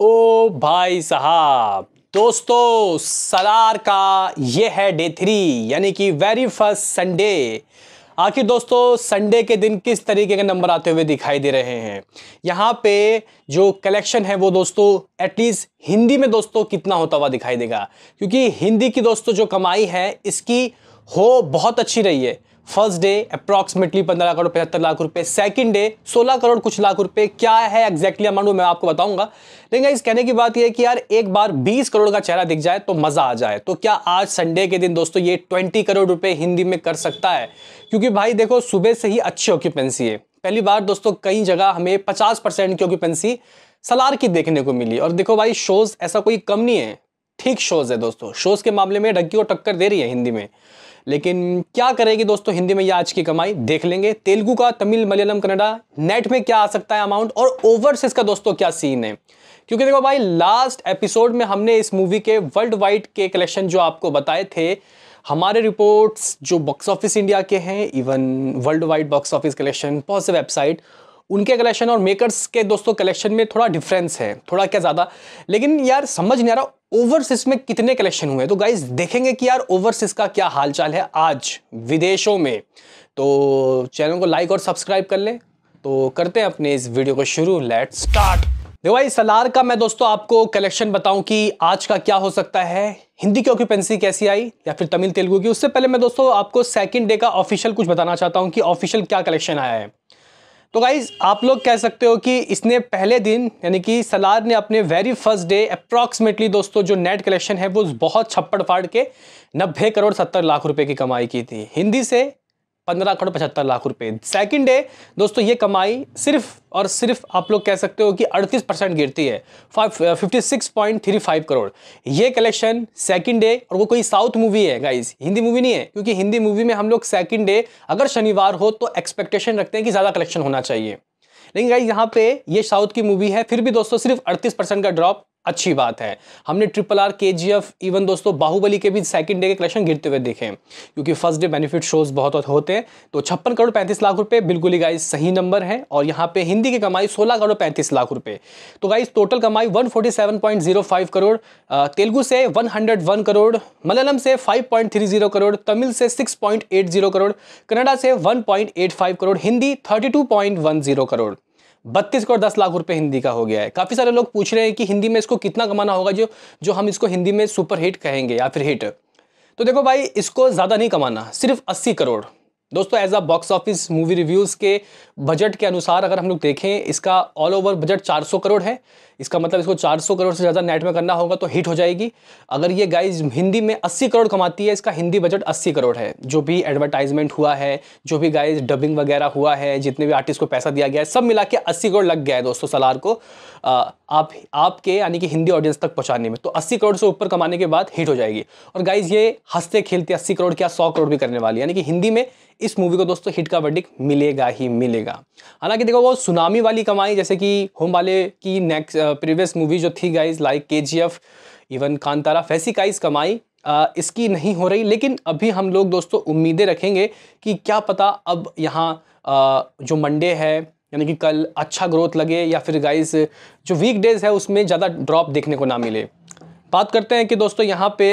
ओ भाई साहब दोस्तों सलार का ये है डे थ्री यानी कि वेरी फर्स्ट संडे आखिर दोस्तों संडे के दिन किस तरीके के नंबर आते हुए दिखाई दे रहे हैं यहाँ पे जो कलेक्शन है वो दोस्तों एटलीस्ट हिंदी में दोस्तों कितना होता हुआ दिखाई देगा क्योंकि हिंदी की दोस्तों जो कमाई है इसकी हो बहुत अच्छी रही है फर्स्ट डे अप्रॉक्सिमेटली पंद्रह करोड़ पचहत्तर लाख रुपए सेकंड डे सोलह करोड़ कुछ लाख रुपए क्या है एक्जैक्टली अमाउंट मैं आपको बताऊंगा लेकिन इस कहने की बात यह है कि यार एक बार बीस करोड़ का चेहरा दिख जाए तो मजा आ जाए तो क्या आज संडे के दिन दोस्तों ये ट्वेंटी करोड़ रुपए हिंदी में कर सकता है क्योंकि भाई देखो सुबह से ही अच्छी ऑक्यूपेंसी है पहली बार दोस्तों कई जगह हमें पचास परसेंट की ऑक्यूपेंसी सलार की देखने को मिली और देखो भाई शोज ऐसा कोई कम नहीं है ठीक शोज है दोस्तों शोज के मामले में ढक्की को टक्कर दे रही है हिंदी में लेकिन क्या करेगी दोस्तों हिंदी में ये आज की कमाई देख लेंगे तेलुगु का तमिल मलयालम कन्नडा नेट में क्या आ सकता है अमाउंट और ओवरसीज का दोस्तों क्या सीन है क्योंकि देखो भाई लास्ट एपिसोड में हमने इस मूवी के वर्ल्ड वाइड के कलेक्शन जो आपको बताए थे हमारे रिपोर्ट्स जो बॉक्स ऑफिस इंडिया के हैं even world wide box office collection बहुत से वेबसाइट उनके कलेक्शन और मेकर्स के दोस्तों कलेक्शन में थोड़ा डिफरेंस है थोड़ा क्या ज़्यादा लेकिन यार समझ नहीं आ रहा ओवरसीज में कितने कलेक्शन हुए तो गाइज देखेंगे कि यार ओवरसीज का क्या हालचाल है आज विदेशों में तो चैनल को लाइक और सब्सक्राइब कर लें तो करते हैं अपने इस वीडियो को शुरू लेट स्टार्ट देखो भाई सलार का मैं दोस्तों आपको कलेक्शन बताऊं कि आज का क्या हो सकता है हिंदी की ऑक्यूपेंसी कैसी आई या फिर तमिल तेलुगु की उससे पहले मैं दोस्तों आपको सेकंड डे का ऑफिशियल कुछ बताना चाहता हूं कि ऑफिशियल क्या कलेक्शन आया है तो गाइज आप लोग कह सकते हो कि इसने पहले दिन यानी कि सलार ने अपने वेरी फर्स्ट डे अप्रॉक्सीमेटली दोस्तों जो नेट कलेक्शन है वो बहुत छप्पड़ फाड़ के नब्बे करोड़ सत्तर लाख रुपए की कमाई की थी हिंदी से पंद्रह करोड़ पचहत्तर लाख रुपए सेकंड है दोस्तों ये कमाई सिर्फ और सिर्फ आप लोग कह सकते हो कि 38 परसेंट गिरती है fifty six point three five crore ये कलेक्शन सेकंड डे और वो कोई साउथ मूवी है गाइज हिंदी मूवी नहीं है क्योंकि हिंदी मूवी में हम लोग सेकंड डे अगर शनिवार हो तो एक्सपेक्टेशन रखते हैं कि ज़्यादा कलेक्शन होना चाहिए लेकिन गाइज यहाँ पे ये साउथ की मूवी है फिर भी दोस्तों सिर्फ अड़तीस परसेंट का ड्रॉप अच्छी बात है हमने ट्रिपल आर के जी एफ इवन दोस्तों बाहुबली के भी सेकंड डे के कलेक्शन गिरते हुए देखे क्योंकि फर्स्ट डे बेनिफिट शोज बहुत होते हैं तो छप्पन करोड़ पैंतीस लाख रुपए बिल्कुल ही गाइस सही नंबर है और यहाँ पे हिंदी की कमाई सोलह करोड़ पैंतीस लाख रुपए तो गाइस टोटल कमाई one forty seven point zero five crore Telugu से one hundred one crore Malayalam से five point three zero crore Tamil से six point eight zero crore Kannada से one point eight five crore Hindi thirty two point one zero crore बत्तीस करोड़ दस लाख रुपए हिंदी का हो गया है काफ़ी सारे लोग पूछ रहे हैं कि हिंदी में इसको कितना कमाना होगा जो जो हम इसको हिंदी में सुपर हिट कहेंगे या फिर हिट तो देखो भाई इसको ज़्यादा नहीं कमाना सिर्फ अस्सी करोड़ दोस्तों as a box office movie reviews के बजट के अनुसार अगर हम लोग देखें इसका ऑल ओवर बजट 400 करोड़ है इसका मतलब इसको 400 करोड़ से ज़्यादा नेट में करना होगा तो हिट हो जाएगी अगर ये गाइज हिंदी में 80 करोड़ कमाती है इसका हिंदी बजट 80 करोड़ है जो भी एडवर्टाइजमेंट हुआ है जो भी गाइज डबिंग वगैरह हुआ है जितने भी आर्टिस्ट को पैसा दिया गया है सब मिला के अस्सी करोड़ लग गया है दोस्तों सलार को आप आपके यानी कि हिंदी ऑडियंस तक पहुँचाने में तो अस्सी करोड़ से ऊपर कमाने के बाद हिट हो जाएगी और गाइज ये हंसते खेलते अस्सी करोड़ क्या सौ करोड़ भी करने वाली यानी कि हिंदी में इस मूवी को दोस्तों हिट का वर्डिक मिलेगा ही मिलेगा जाएगा हालांकि देखो वो सुनामी वाली कमाई जैसे कि होम वाले की नेक्स्ट प्रीवियस मूवी जो थी guys like K G F even Kantara फैसी काइज कमाई आ, uh, इसकी नहीं हो रही लेकिन अभी हम लोग दोस्तों उम्मीदें रखेंगे कि क्या पता अब यहाँ uh, जो मंडे है यानी कि कल अच्छा ग्रोथ लगे या फिर गाइज जो वीक डेज़ है उसमें ज़्यादा ड्रॉप देखने को ना मिले बात करते हैं कि दोस्तों यहाँ पे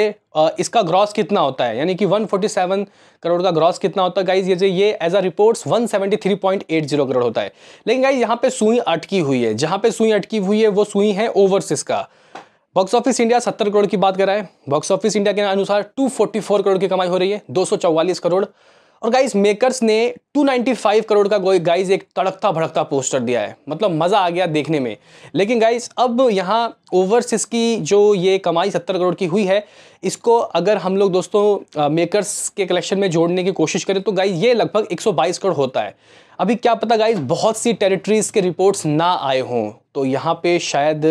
इसका ग्रॉस कितना होता है यानी कि 147 करोड़ का ग्रॉस कितना होता है गाइज ये ये एज अ रिपोर्ट्स 173.80 करोड़ होता है लेकिन गाइज यहाँ पे सुई अटकी हुई है जहाँ पे सुई अटकी हुई है वो सुई है ओवरसिस का बॉक्स ऑफिस इंडिया 70 करोड़ की बात कराए बॉक्स ऑफिस इंडिया के अनुसार टू करोड़ की कमाई हो रही है दो करोड़ और गाइज मेकर्स ने 295 करोड़ का गाइज एक तड़कता भड़कता पोस्टर दिया है मतलब मज़ा आ गया देखने में लेकिन गाइज अब यहाँ ओवरसीज की जो ये कमाई 70 करोड़ की हुई है इसको अगर हम लोग दोस्तों मेकर्स के कलेक्शन में जोड़ने की कोशिश करें तो गाइज ये लगभग 122 करोड़ होता है अभी क्या पता गाइज बहुत सी टेरिटरीज़ के रिपोर्ट्स ना आए हों तो यहाँ पर शायद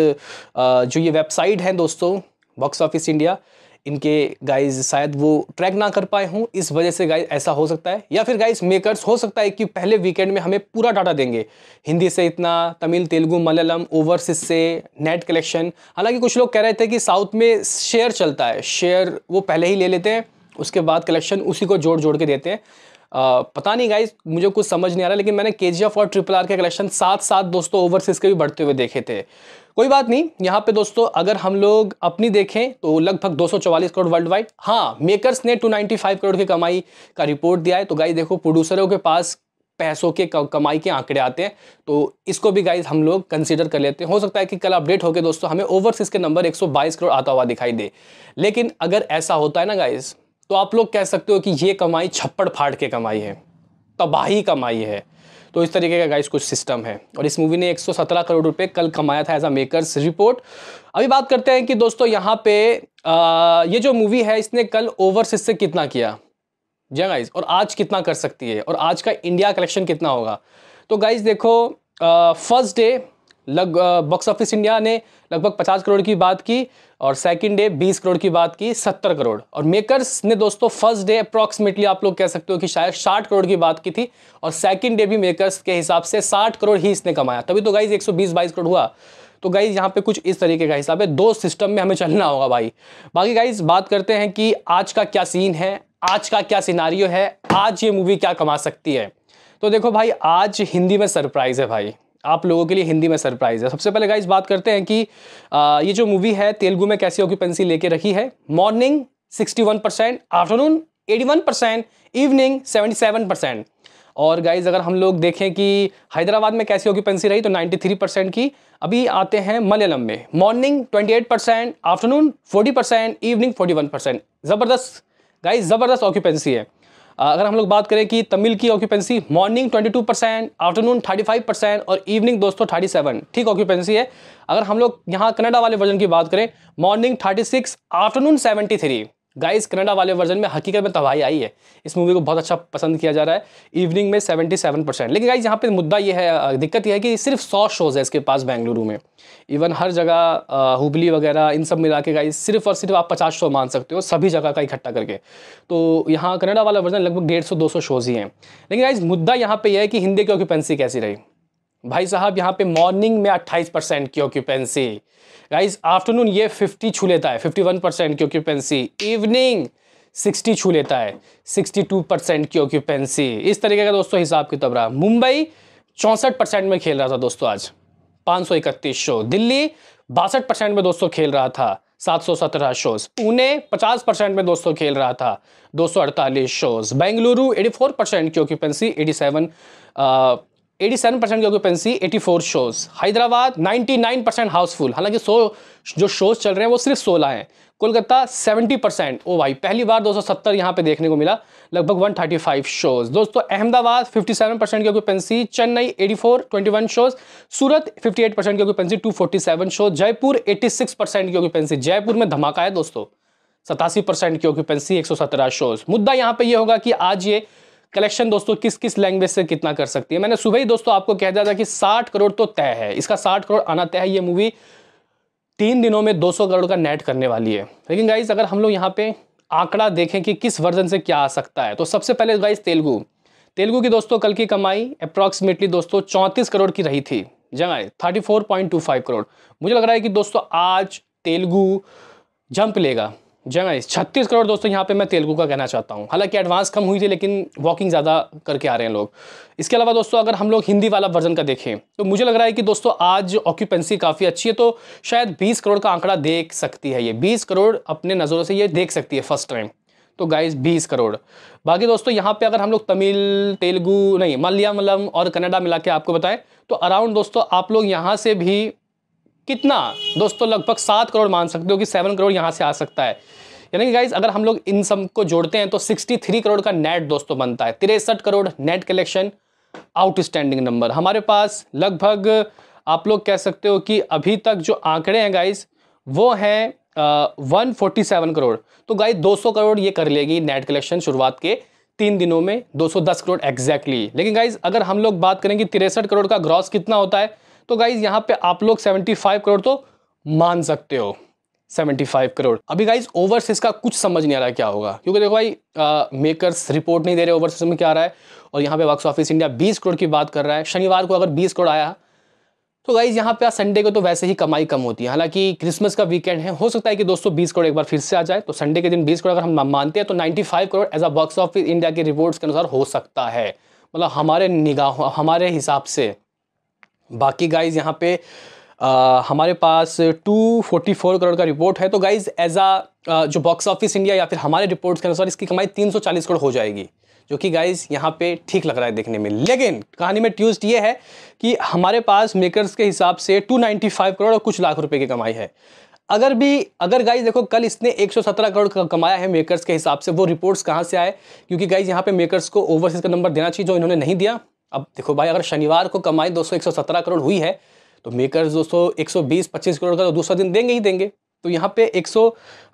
जो ये वेबसाइट हैं दोस्तों बॉक्स ऑफिस इंडिया इनके गाइज शायद वो ट्रैक ना कर पाए हों इस वजह से गाइज ऐसा हो सकता है या फिर गाइज मेकर्स हो सकता है कि पहले वीकेंड में हमें पूरा डाटा देंगे हिंदी से इतना तमिल तेलुगु मलयालम ओवरसीज से नेट कलेक्शन हालांकि कुछ लोग कह रहे थे कि साउथ में शेयर चलता है शेयर वो पहले ही ले लेते हैं उसके बाद कलेक्शन उसी को जोड़ जोड़ के देते हैं पता नहीं गाइज मुझे कुछ समझ नहीं आ रहा लेकिन मैंने के जी एफ और ट्रिपल आर के कलेक्शन साथ साथ दोस्तों ओवरसीज़ के भी बढ़ते हुए देखे थे कोई बात नहीं यहाँ पे दोस्तों अगर हम लोग अपनी देखें तो लगभग 244 करोड़ वर्ल्ड वाइड हाँ मेकर्स ने 295 करोड़ की कमाई का रिपोर्ट दिया है तो गाइज देखो प्रोड्यूसरों के पास पैसों के कमाई के आंकड़े आते हैं तो इसको भी गाइज हम लोग कंसिडर कर लेते हैं हो सकता है कि कल अपडेट होकर दोस्तों हमें ओवरसीज़ के नंबर एक करोड़ आता हुआ दिखाई दे लेकिन अगर ऐसा होता है ना गाइज़ तो आप लोग कह सकते हो कि ये कमाई छप्पड़ फाड़ के कमाई है तबाही कमाई है तो इस तरीके का गाइस कुछ सिस्टम है और इस मूवी ने 117 करोड़ रुपए कल कमाया था एज अ मेकर्स रिपोर्ट अभी बात करते हैं कि दोस्तों यहाँ पे आ, ये जो मूवी है इसने कल ओवरसीज से कितना किया जी गाइज और आज कितना कर सकती है और आज का इंडिया कलेक्शन कितना होगा तो गाइज देखो फर्स्ट डे लग बॉक्स ऑफिस इंडिया ने लगभग पचास करोड़ की बात की और सेकंड डे 20 करोड़ की बात की 70 करोड़ और मेकर्स ने दोस्तों फर्स्ट डे अप्रॉक्सिमेटली आप लोग कह सकते हो कि शायद 60 करोड़ की बात की थी और सेकंड डे भी मेकर्स के हिसाब से 60 करोड़ ही इसने कमाया तभी तो गाइज 120 बाईस करोड़ हुआ तो गाइज यहाँ पे कुछ इस तरीके का हिसाब है दो सिस्टम में हमें चलना होगा भाई बाकी गाइज बात करते हैं कि आज का क्या सीन है आज का क्या सिनारियो है आज ये मूवी क्या कमा सकती है तो देखो भाई आज हिंदी में सरप्राइज है भाई आप लोगों के लिए हिंदी में सरप्राइज़ है सबसे पहले गाइज बात करते हैं कि आ, ये जो मूवी है तेलुगु में कैसी ऑक्यूपेंसी लेके रखी है morning 61 percent afternoon 81 percent evening 77 percent और गाइज अगर हम लोग देखें कि हैदराबाद में कैसी ऑक्यूपेंसी रही तो 93 परसेंट की अभी आते हैं मलयालम में morning 28 percent afternoon 40 percent evening 41 percent ज़बरदस्त गाइज ज़बरदस्त ऑक्यूपेंसी है अगर हम लोग बात करें कि तमिल की occupancy morning 22 percent afternoon 35 percent और इवनिंग दोस्तों 37 ठीक ऑक्यूपेंसी है अगर हम लोग यहाँ कनाडा वाले वर्जन की बात करें मॉर्निंग 36 आफ्टरनून 73 गाइस कनाडा वाले वर्जन में हकीकत में तबाही आई है इस मूवी को बहुत अच्छा पसंद किया जा रहा है इवनिंग में 77 परसेंट लेकिन गाइस यहाँ पे मुद्दा ये है दिक्कत ये है कि सिर्फ 100 शोज़ है इसके पास बेंगलुरु में इवन हर जगह हुबली वगैरह इन सब मिला के गाइस सिर्फ और सिर्फ आप 50 शो मान सकते हो सभी जगह का इकट्ठा करके तो यहाँ कनाडा वाला वर्जन लगभग डेढ़ सौ दो सौ शोज़ ही हैं लेकिन गाइज मुद्दा यहाँ पर यह है कि हिंदी की ऑक्यूपेंसी कैसी रही भाई साहब यहाँ पे मॉर्निंग में अट्ठाईस परसेंट की ऑक्यूपेंसी गाइज आफ्टरनून ये 50 छू लेता है 51 परसेंट की ऑक्यूपेंसी इवनिंग 60 छू लेता है 62 परसेंट की ऑक्यूपेंसी इस तरीके का दोस्तों हिसाब किताब रहा मुंबई चौंसठ परसेंट में खेल रहा था दोस्तों आज पाँच सौ इकतीस शो दिल्ली बासठ परसेंट में दोस्तों खेल रहा था सात सौ सत्रह शोज पुणे पचास परसेंट में दोस्तों खेल रहा था दो सौ अड़तालीस shows Bengaluru eighty four percent की ऑक्यूपेंसी एटी सेवन 87 परसेंट की occupancy 84 shows Hyderabad 99 percent housefull हालांकि सो जो शोज चल रहे हैं वो सिर्फ 16 हैं कोलकाता 70 परसेंट ओ भाई पहली बार 270 यहाँ पे देखने को मिला लगभग 135 शोज दोस्तों अहमदाबाद 57 परसेंट की occupancy Chennai 84 21 shows Surat 58 percent की occupancy seven shows Jaipur 86 percent की ऑक्यूपेंसी जयपुर में धमाका है दोस्तों सतासी परसेंट की ऑक्यूपेंसी सत्रह शोज मुद्दा यहाँ पर यह होगा कि आज ये कलेक्शन दोस्तों किस किस लैंग्वेज से कितना कर सकती है मैंने सुबह ही दोस्तों आपको कह दिया था कि साठ करोड़ तो तय है इसका साठ करोड़ आना तय है ये मूवी तीन दिनों में 200 करोड़ का नेट करने वाली है लेकिन गाइज अगर हम लोग यहाँ पे आंकड़ा देखें कि किस वर्जन से क्या आ सकता है तो सबसे पहले गाइज तेलुगु तेलुगु की दोस्तों कल की कमाई अप्रॉक्सीमेटली दोस्तों चौंतीस करोड़ की रही थी जगह thirty four point two five crore मुझे लग रहा है कि दोस्तों आज तेलुगु जंप लेगा इस छत्तीस करोड़ दोस्तों यहाँ पे मैं तेलुगु का कहना चाहता हूँ हालांकि एडवांस कम हुई थी लेकिन वॉकिंग ज़्यादा करके आ रहे हैं लोग इसके अलावा दोस्तों अगर हम लोग हिंदी वाला वर्जन का देखें तो मुझे लग रहा है कि दोस्तों आज ऑक्यूपेंसी काफ़ी अच्छी है तो शायद बीस करोड़ का आंकड़ा देख सकती है ये बीस करोड़ अपने नज़रों से ये देख सकती है फर्स्ट टाइम तो गाइज बीस करोड़ बाकी दोस्तों यहाँ पर अगर हम लोग तमिल तेलुगू नहीं मलयालम और कनाडा मिला के आपको बताएं तो अराउंड दोस्तों आप लोग यहाँ से भी कितना दोस्तों लगभग सात करोड़ मान सकते हो कि सेवन करोड़ यहाँ से आ सकता है यानी कि गाइज अगर हम लोग इन सब को जोड़ते हैं तो सिक्सटी थ्री करोड़ का नेट दोस्तों बनता है तिरसठ crore net collection outstanding number हमारे पास लगभग आप लोग कह सकते हो कि अभी तक जो आंकड़े हैं गाइज वो हैं वन फोर्टी सेवन करोड़ तो गाइज दो सौ करोड़ ये कर लेगी नेट कलेक्शन शुरुआत के तीन दिनों में दो सौ दस करोड़ एग्जैक्टली लेकिन गाइज अगर हम लोग बात करें कि तिरसठ करोड़ का ग्रॉस कितना होता है तो गाइज यहाँ पे आप लोग 75 करोड़ तो मान सकते हो 75 करोड़ अभी गाइज ओवरसीज का कुछ समझ नहीं आ रहा क्या होगा क्योंकि देखो भाई मेकर्स रिपोर्ट नहीं दे रहे ओवरसीज में क्या आ रहा है और यहाँ पे बॉक्स ऑफिस इंडिया 20 करोड़ की बात कर रहा है शनिवार को अगर 20 करोड़ आया तो गाइज यहाँ पे आज संडे को तो वैसे ही कमाई कम होती है हालांकि क्रिसमस का वीकेंड है हो सकता है कि दोस्तों बीस करोड़ एक बार फिर से आ जाए तो संडे के दिन बीस करोड़ अगर हम मानते हैं तो five crore as a box office India की रिपोर्ट्स के अनुसार हो सकता है मतलब हमारे निगाह हमारे हिसाब से बाकी गाइज यहाँ पे आ, हमारे पास 244 करोड़ का रिपोर्ट है तो गाइज एज आ जो बॉक्स ऑफिस इंडिया या फिर हमारे रिपोर्ट्स के अनुसार इसकी कमाई 340 करोड़ हो जाएगी जो कि गाइज यहाँ पे ठीक लग रहा है देखने में लेकिन कहानी में ट्यूस्ट ये है कि हमारे पास मेकर्स के हिसाब से 295 करोड़ और कुछ लाख रुपए की कमाई है अगर भी अगर गाइज देखो कल इसने 117 करोड़ का कमाया है मेकर्स के हिसाब से वो रिपोर्ट्स कहाँ से आए क्योंकि गाइज यहाँ पे मेकर्स को ओवरसीज का नंबर देना चाहिए जो इन्होंने नहीं दिया अब देखो भाई अगर शनिवार को कमाई 200 117 करोड़ हुई है तो मेकर्स दोस्तों 120 25 करोड़ का तो दूसरा दिन देंगे ही देंगे तो यहाँ पे 100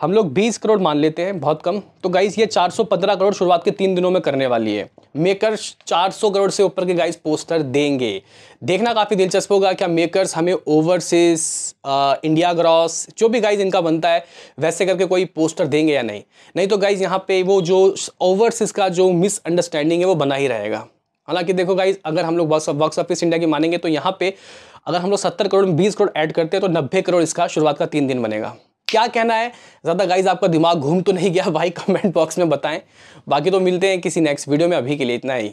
हम लोग 20 करोड़ मान लेते हैं बहुत कम तो गाइस ये 415 करोड़ शुरुआत के तीन दिनों में करने वाली है मेकर्स 400 करोड़ से ऊपर के गाइस पोस्टर देंगे देखना काफ़ी दिलचस्प होगा क्या मेकर्स हमें ओवरसीज इंडिया ग्रॉस जो भी गाइज इनका बनता है वैसे करके कोई पोस्टर देंगे या नहीं नहीं तो गाइज यहाँ पे वो जो ओवरसीज का जो मिसअंडरस्टैंडिंग है वो बना ही रहेगा हालांकि देखो गाइज अगर हम लोग वर्क ऑफिस इंडिया की मानेंगे तो यहाँ पे अगर हम लोग सत्तर करोड़ में बीस करोड़ ऐड करते हैं तो नब्बे करोड़ इसका शुरुआत का तीन दिन बनेगा क्या कहना है ज़्यादा गाइज आपका दिमाग घूम तो नहीं गया भाई कमेंट बॉक्स में बताएं बाकी तो मिलते हैं किसी नेक्स्ट वीडियो में अभी के लिए इतना ही